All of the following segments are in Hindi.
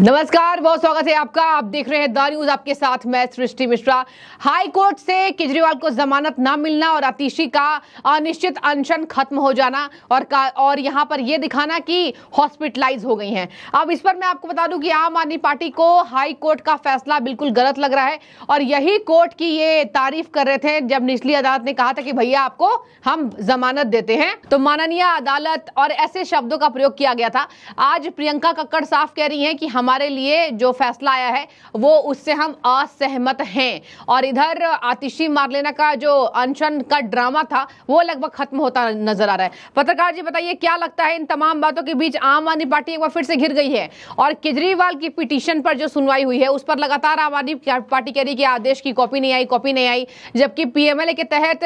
नमस्कार बहुत स्वागत है आपका आप देख रहे हैं द न्यूज आपके साथ मैं सृष्टि मिश्रा हाई कोर्ट से केजरीवाल को जमानत ना मिलना और आतिशी का अनिश्चित अनशन खत्म हो जाना और का, और यहां पर यह दिखाना कि हॉस्पिटलाइज हो गई हैं अब इस पर मैं आपको बता दूं कि आम आदमी पार्टी को हाई कोर्ट का फैसला बिल्कुल गलत लग रहा है और यही कोर्ट की ये तारीफ कर रहे थे जब निचली अदालत ने कहा था कि भैया आपको हम जमानत देते हैं तो माननीय अदालत और ऐसे शब्दों का प्रयोग किया गया था आज प्रियंका कक्कड़ साफ कह रही है कि हम हमारे लिए जो फैसला आया है वो उससे हम असहमत हैं और इधर आतिशी मारलेना का जो अनशन का ड्रामा था वो लगभग खत्म होता नजर आ रहा है पत्रकार जी बताइए क्या लगता है इन तमाम बातों के बीच आम आदमी पार्टी एक बार फिर से घिर गई है और केजरीवाल की पिटीशन पर जो सुनवाई हुई है उस पर लगातार आम आदमी पार्टी कह रही कि आदेश की कॉपी नहीं आई कॉपी नहीं आई जबकि पीएमएलए के तहत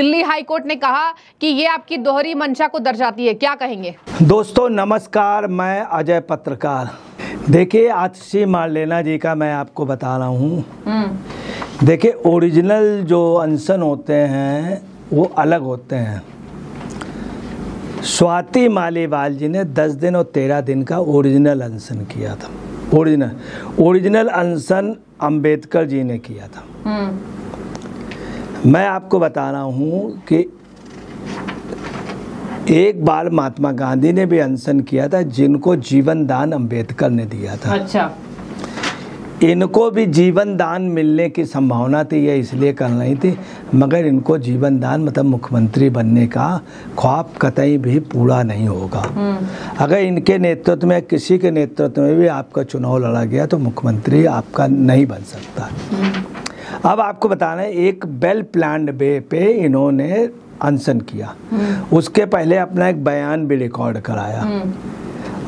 दिल्ली हाईकोर्ट ने कहा कि ये आपकी दोहरी मंशा को दर्शाती है क्या कहेंगे दोस्तों नमस्कार मैं अजय पत्रकार देखिए आज से मार्लेना जी का मैं आपको बता रहा हूँ हम्म। देखिए ओरिजिनल जो अनशन होते हैं वो अलग होते हैं स्वाति मालीवाल जी ने दस दिन और तेरह दिन का ओरिजिनल अनशन किया था ओरिजिनल ओरिजिनल अनशन अंबेडकर जी ने किया था हम्म। मैं आपको बता रहा हूँ कि एक बार महात्मा गांधी ने भी अनशन किया था जिनको जीवन दान अम्बेडकर ने दिया था अच्छा इनको भी जीवन दान मिलने की संभावना थी यह इसलिए कर रही थी मगर इनको जीवन दान मतलब मुख्यमंत्री बनने का ख्वाब कतई भी पूरा नहीं होगा हम्म। अगर इनके नेतृत्व में किसी के नेतृत्व में भी आपका चुनाव लड़ा गया तो मुख्यमंत्री आपका नहीं बन सकता हम्म। अब आपको बताना है एक बेल प्लान वे पे इन्होंने अनशन किया उसके पहले अपना एक बयान भी रिकॉर्ड कराया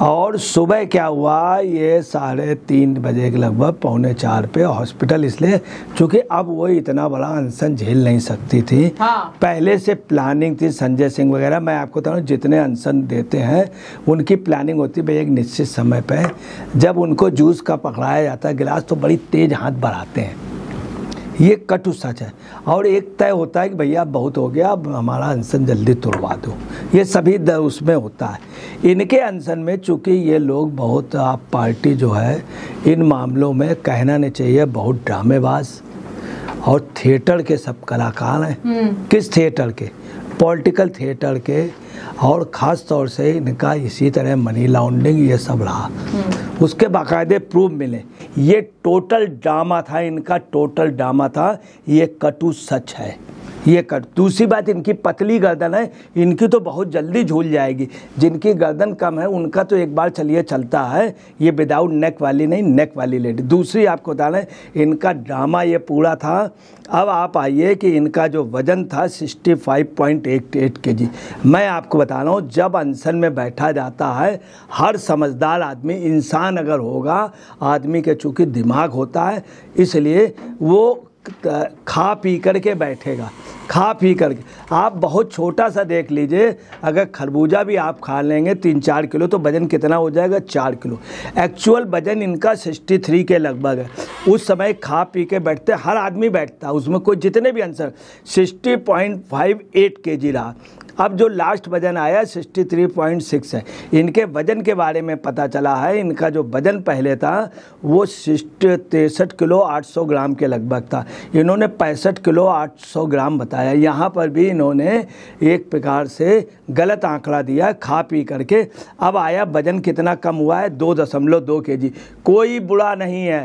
और सुबह क्या हुआ ये साढ़े तीन बजे के लगभग पौने चार पे हॉस्पिटल इसलिए चूंकि अब वो इतना बड़ा अनशन झेल नहीं सकती थी हाँ। पहले से प्लानिंग थी संजय सिंह वगैरह मैं आपको बता रहा हूँ जितने अनशन देते हैं उनकी प्लानिंग होती है भाई एक निश्चित समय पर जब उनको जूस का पकड़ाया जाता है गिलास तो बड़ी तेज़ हाथ बढ़ाते हैं ये कटु सच है और एक तय होता है कि भैया बहुत हो गया अब हमारा अनशन जल्दी तोड़वा दो ये सभी उसमें होता है इनके अनशन में चूंकि ये लोग बहुत आप पार्टी जो है इन मामलों में कहना नहीं चाहिए बहुत ड्रामेबाज और थिएटर के सब कलाकार हैं हम्म। किस थिएटर के पॉलिटिकल थिएटर के और ख़ास तौर से इनका इसी तरह मनी लॉन्ड्रिंग ये सब रहा उसके बाकायदे प्रूफ मिले ये टोटल ड्रामा था इनका टोटल ड्रामा था ये कटु सच है ये कर दूसरी बात इनकी पतली गर्दन है इनकी तो बहुत जल्दी झूल जाएगी जिनकी गर्दन कम है उनका तो एक बार चलिए चलता है ये विदाउट नेक वाली नहीं नेक वाली लेडी दूसरी आपको बता रहे इनका ड्रामा ये पूरा था अब आप आइए कि इनका जो वज़न था sixty five point eight eight K G मैं आपको बता रहा हूँ जब अनसन में बैठा जाता है हर समझदार आदमी इंसान अगर होगा आदमी के चूँकि दिमाग होता है इसलिए वो खा पी कर के बैठेगा खा पी कर के आप बहुत छोटा सा देख लीजिए अगर खरबूजा भी आप खा लेंगे तीन चार किलो तो वजन कितना हो जाएगा चार किलो एक्चुअल वजन इनका सिक्सटी थ्री के लगभग है उस समय खा पी के बैठते हर आदमी बैठता है उसमें कोई जितने भी answer sixty point five eight K G रहा अब जो लास्ट वजन आया 63.6 है इनके वजन के बारे में पता चला है इनका जो वजन पहले था वो तिरसठ किलो 800 ग्राम के लगभग था इन्होंने पैंसठ किलो 800 ग्राम बताया यहाँ पर भी इन्होंने एक प्रकार से गलत आंकड़ा दिया खा पी करके अब आया वजन कितना कम हुआ है दो दशमलव दो के जी कोई बुरा नहीं है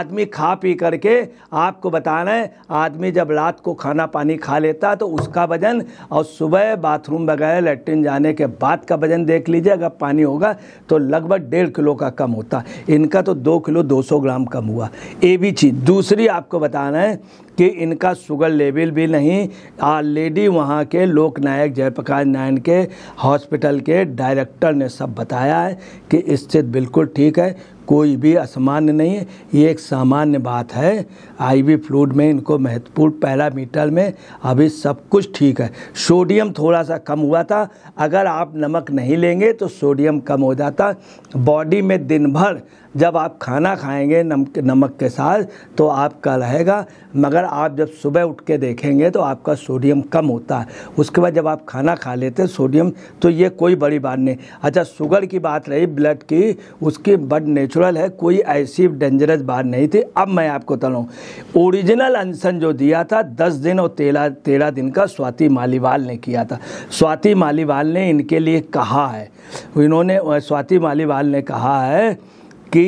आदमी खा पी करके आपको बताना है आदमी जब रात को खाना पानी खा लेता तो उसका वजन और सुबह बाथरूम वगैरह लेट्रिन जाने के बाद का वजन देख लीजिए अगर पानी होगा तो लगभग डेढ़ किलो का कम होता इनका तो दो किलो दो सौ ग्राम कम हुआ ये भी चीज़ दूसरी आपको बताना है कि इनका शुगर लेवल भी नहीं ऑलरेडी वहाँ के लोकनायक जयप्रकाश नारायण के हॉस्पिटल के डायरेक्टर ने सब बताया है कि स्थिति बिल्कुल ठीक है कोई भी असामान्य नहीं है ये एक सामान्य बात है आईवी फ्लूड में इनको महत्वपूर्ण पैरामीटर में अभी सब कुछ ठीक है सोडियम थोड़ा सा कम हुआ था अगर आप नमक नहीं लेंगे तो सोडियम कम हो जाता बॉडी में दिन भर जब आप खाना खाएंगे नमक नमक के साथ तो आपका रहेगा मगर आप जब सुबह उठ के देखेंगे तो आपका सोडियम कम होता है उसके बाद जब आप खाना खा लेते हैं सोडियम तो ये कोई बड़ी बात नहीं अच्छा शुगर की बात रही ब्लड की उसकी बड नेचुर नेचुरल है कोई ऐसी डेंजरस बात नहीं थी अब मैं आपको बताऊँ ओरिजिनल अनशन जो दिया था दस दिन और तेरह तेरह दिन का स्वाति मालीवाल ने किया था स्वाति मालीवाल ने इनके लिए कहा है इन्होंने स्वाति मालीवाल ने कहा है कि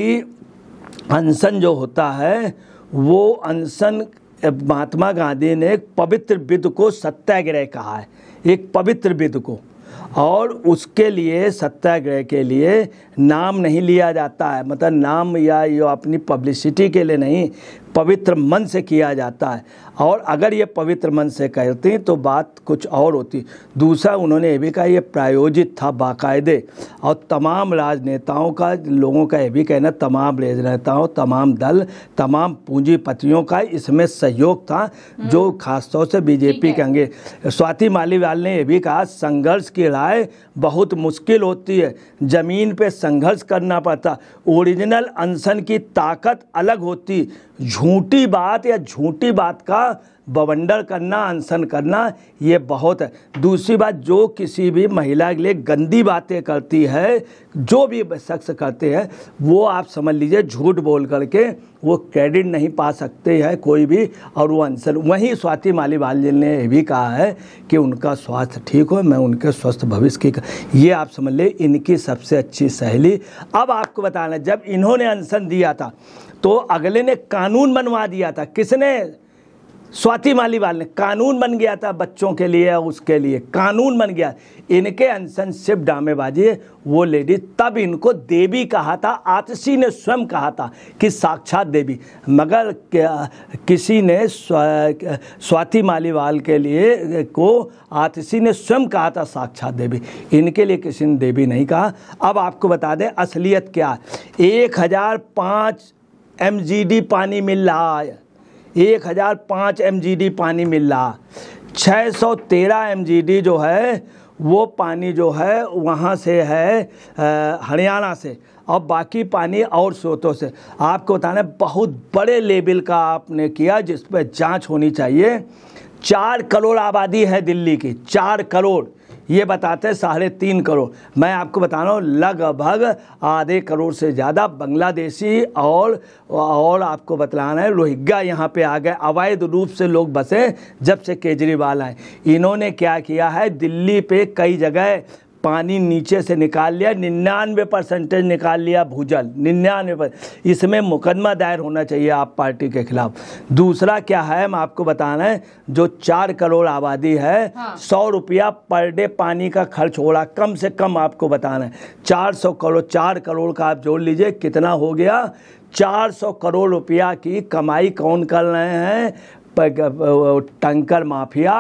अनशन जो होता है वो अनशन महात्मा गांधी ने एक पवित्र विद को सत्याग्रह कहा है एक पवित्र विद को और उसके लिए सत्याग्रह के लिए नाम नहीं लिया जाता है मतलब नाम या यो अपनी पब्लिसिटी के लिए नहीं पवित्र मन से किया जाता है और अगर ये पवित्र मन से करते तो बात कुछ और होती दूसरा उन्होंने ये भी कहा यह प्रायोजित था बाकायदे और तमाम राजनेताओं का लोगों का यह भी कहना तमाम राजनेताओं तमाम दल तमाम पूंजीपतियों का इसमें सहयोग था जो हम्म। खासतौर से बीजेपी कहेंगे स्वाति मालीवाल ने यह भी कहा संघर्ष की राय बहुत मुश्किल होती है ज़मीन पर संघर्ष करना पड़ता ओरिजिनल अनशन की ताकत अलग होती झूठी बात या झूठी बात का बवंडर करना अनशन करना ये बहुत है दूसरी बात जो किसी भी महिला के लिए गंदी बातें करती है जो भी शख्स करते हैं वो आप समझ लीजिए झूठ बोल करके वो क्रेडिट नहीं पा सकते हैं कोई भी और वो अनशन वहीं स्वाति मालीवाल जी ने यह भी कहा है कि उनका स्वास्थ्य ठीक हो मैं उनके स्वस्थ भविष्य की ये आप समझ लीजिए इनकी सबसे अच्छी सहेली अब आपको बताना जब इन्होंने अनशन दिया था तो अगले ने कानून बनवा दिया था किसने स्वाति मालीवाल ने कानून बन गया था बच्चों के लिए उसके लिए कानून बन गया इनके अनशन सिर्फ डामेबाजी वो लेडी तब इनको देवी कहा था आतसी ने स्वयं कहा था कि साक्षात देवी मगर किसी ने स्वाति मालीवाल के लिए को आतसी ने स्वयं कहा था साक्षात देवी इनके लिए किसी ने देवी नहीं कहा अब आपको बता दें असलियत क्या एक हज़ार पाँच एम पानी मिल रहा है एक हज़ार पाँच एम पानी मिल रहा छः सौ तेरह एम जो है वो पानी जो है वहाँ से है हरियाणा से और बाकी पानी और स्रोतों से आपको बताना बहुत बड़े लेवल का आपने किया जिस पर जांच होनी चाहिए चार करोड़ आबादी है दिल्ली की चार करोड़ ये बताते हैं साढ़े तीन करोड़ मैं आपको बता रहा हूँ लगभग आधे करोड़ से ज़्यादा बांग्लादेशी और और आपको बतलाना है रोहिग्गा यहाँ पे आ गए अवैध रूप से लोग बसे जब से केजरीवाल आए इन्होंने क्या किया है दिल्ली पे कई जगह पानी नीचे से निकाल लिया निन्यानवे परसेंटेज निकाल लिया भूजल निन्यानवे पर इसमें मुकदमा दायर होना चाहिए आप पार्टी के खिलाफ दूसरा क्या है हम आपको बताना है जो चार करोड़ आबादी है हाँ। सौ रुपया पर डे पानी का खर्च हो रहा कम से कम आपको बताना है चार सौ करोड़ चार करोड़ का आप जोड़ लीजिए कितना हो गया 400 करोड़ रुपया की कमाई कौन कर रहे हैं टंकर माफिया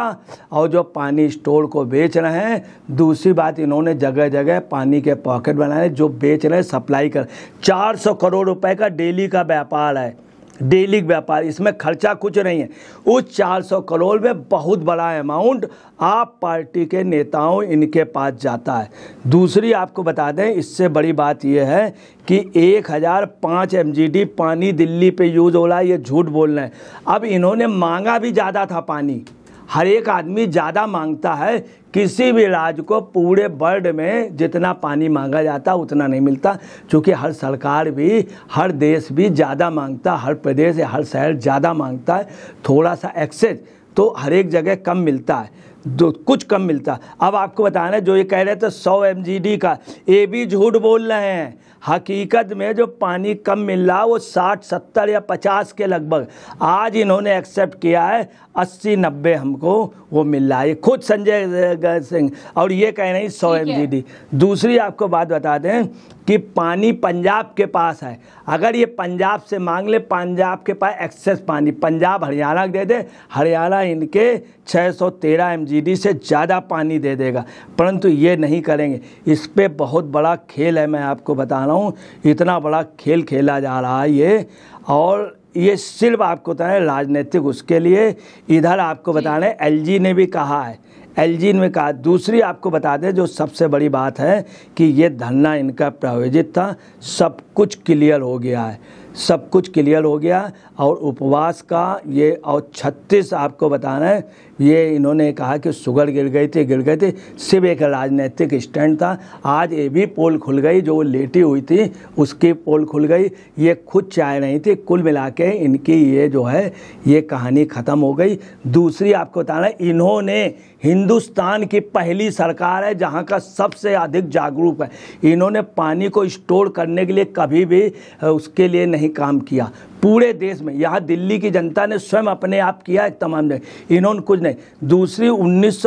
और जो पानी स्टोर को बेच रहे हैं दूसरी बात इन्होंने जगह जगह पानी के पॉकेट बनाए जो बेच रहे हैं सप्लाई कर 400 करोड़ रुपए का डेली का व्यापार है डेली व्यापार इसमें खर्चा कुछ नहीं है उस 400 करोड़ में बहुत बड़ा अमाउंट आप पार्टी के नेताओं इनके पास जाता है दूसरी आपको बता दें इससे बड़ी बात यह है कि 1005 एमजीडी पानी दिल्ली पे यूज़ हो रहा है ये झूठ बोल रहे हैं अब इन्होंने मांगा भी ज़्यादा था पानी हर एक आदमी ज़्यादा मांगता है किसी भी राज्य को पूरे वर्ल्ड में जितना पानी मांगा जाता उतना नहीं मिलता क्योंकि हर सरकार भी हर देश भी ज़्यादा मांगता हर प्रदेश या हर शहर ज़्यादा मांगता है थोड़ा सा एक्सेस तो हर एक जगह कम मिलता है दो तो कुछ कम मिलता अब आपको बताना है जो ये कह रहे थे सौ एम का ये भी झूठ बोल रहे हैं हकीकत में जो पानी कम मिल रहा वो साठ सत्तर या पचास के लगभग आज इन्होंने एक्सेप्ट किया है अस्सी नब्बे हमको वो मिल रहा है खुद संजय सिंह और ये कह रही सौ एम दूसरी आपको बात बता दें कि पानी पंजाब के पास है अगर ये पंजाब से मांग ले पंजाब के पास एक्सेस पानी पंजाब हरियाणा दे दे हरियाणा इनके 613 सौ से ज़्यादा पानी दे देगा परंतु ये नहीं करेंगे इस पर बहुत बड़ा खेल है मैं आपको बता रहा हूँ इतना बड़ा खेल खेला जा रहा है ये और ये सिर्फ आपको बताएं राजनीतिक उसके लिए इधर आपको बता रहे एलजी ने भी कहा है एलजी ने कहा दूसरी आपको बता दें जो सबसे बड़ी बात है कि ये धरना इनका प्रायोजित था सब कुछ क्लियर हो गया है सब कुछ क्लियर हो गया और उपवास का ये और छत्तीस आपको बताना है ये इन्होंने कहा कि शुगर गिर गई थी गिर गए थे सिर्फ एक राजनीतिक स्टैंड था आज ये भी पोल खुल गई जो लेटी हुई थी उसकी पोल खुल गई ये खुद चाह रही थी कुल मिला के इनकी ये जो है ये कहानी ख़त्म हो गई दूसरी आपको बताना है इन्होंने हिंदुस्तान की पहली सरकार है जहां का सबसे अधिक जागरूक है इन्होंने पानी को स्टोर करने के लिए कभी भी उसके लिए नहीं काम किया पूरे देश में यहाँ दिल्ली की जनता ने स्वयं अपने आप किया एक तमाम जगह इन्होंने कुछ नहीं दूसरी उन्नीस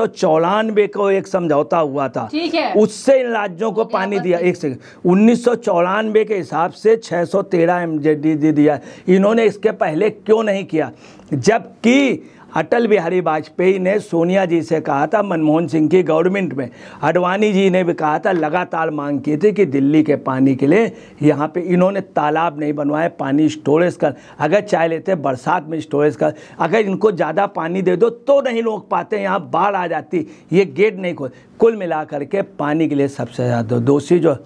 को एक समझौता हुआ था उससे इन राज्यों को पानी दिया एक सेकंड उन्नीस के हिसाब से 613 सौ तेरह दिया इन्होंने इसके पहले क्यों नहीं किया जबकि अटल बिहारी वाजपेयी ने सोनिया जी से कहा था मनमोहन सिंह की गवर्नमेंट में अडवाणी जी ने भी कहा था लगातार मांग की थी कि दिल्ली के पानी के लिए यहाँ पे इन्होंने तालाब नहीं बनवाए पानी स्टोरेज कर अगर चाय लेते बरसात में स्टोरेज कर अगर इनको ज़्यादा पानी दे दो तो नहीं रोक पाते यहाँ बाढ़ आ जाती ये गेट नहीं खोल कुल मिला के पानी के लिए सबसे ज़्यादा दोषी जो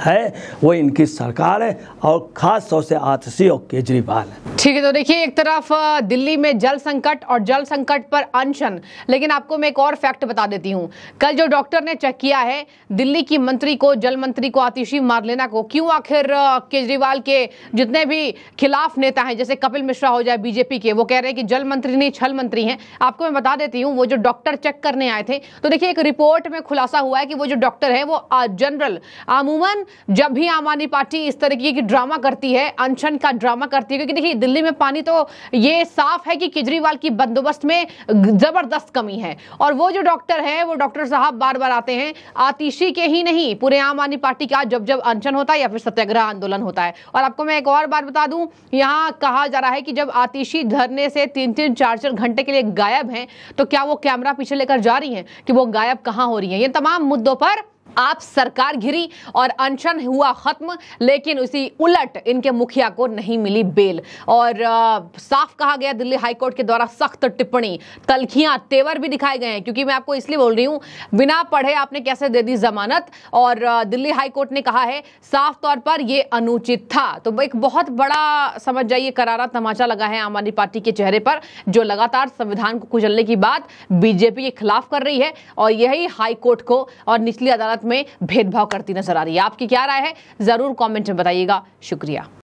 है वो इनकी सरकार है और खास तौर से आतसी और केजरीवाल है ठीक है तो देखिए एक तरफ दिल्ली में जल संकट और जल संकट पर अनशन लेकिन आपको मैं एक और फैक्ट बता देती हूँ कल जो डॉक्टर ने चेक किया है दिल्ली की मंत्री को जल मंत्री को आतिशी लेना को क्यों आखिर केजरीवाल के जितने भी खिलाफ नेता हैं जैसे कपिल मिश्रा हो जाए बीजेपी के वो कह रहे हैं कि जल मंत्री नहीं छल मंत्री हैं आपको मैं बता देती हूँ वो जो डॉक्टर चेक करने आए थे तो देखिए एक रिपोर्ट में खुलासा हुआ है कि वो जो डॉक्टर है वो जनरल अमूमन जब भी आम आदमी पार्टी इस तरीके की ड्रामा करती है अनशन का ड्रामा करती है क्योंकि देखिए दिल्ली में पानी तो ये साफ है कि केजरीवाल की बंदोबस्त में जबरदस्त कमी है और वो जो डॉक्टर है वो डॉक्टर साहब बार बार आते हैं आतिशी के ही नहीं पूरे आम आदमी पार्टी का जब जब अनशन होता है या फिर सत्याग्रह आंदोलन होता है और आपको मैं एक और बात बता दूं यहां कहा जा रहा है कि जब आतिशी धरने से तीन तीन चार चार घंटे के लिए गायब हैं तो क्या वो कैमरा पीछे लेकर जा रही हैं कि वो गायब कहां हो रही हैं ये तमाम मुद्दों पर आप सरकार घिरी और अनशन हुआ खत्म लेकिन उसी उलट इनके मुखिया को नहीं मिली बेल और आ, साफ कहा गया दिल्ली हाईकोर्ट के द्वारा सख्त टिप्पणी तलखियां तेवर भी दिखाए गए हैं क्योंकि मैं आपको इसलिए बोल रही हूं बिना पढ़े आपने कैसे दे दी जमानत और आ, दिल्ली हाईकोर्ट ने कहा है साफ तौर पर यह अनुचित था तो एक बहुत बड़ा समझ जाइए करारा तमाचा लगा है आम आदमी पार्टी के चेहरे पर जो लगातार संविधान को कुचलने की बात बीजेपी के खिलाफ कर रही है और यही हाईकोर्ट को और निचली अदालत में भेदभाव करती नजर आ रही है आपकी क्या राय है जरूर कॉमेंट में बताइएगा शुक्रिया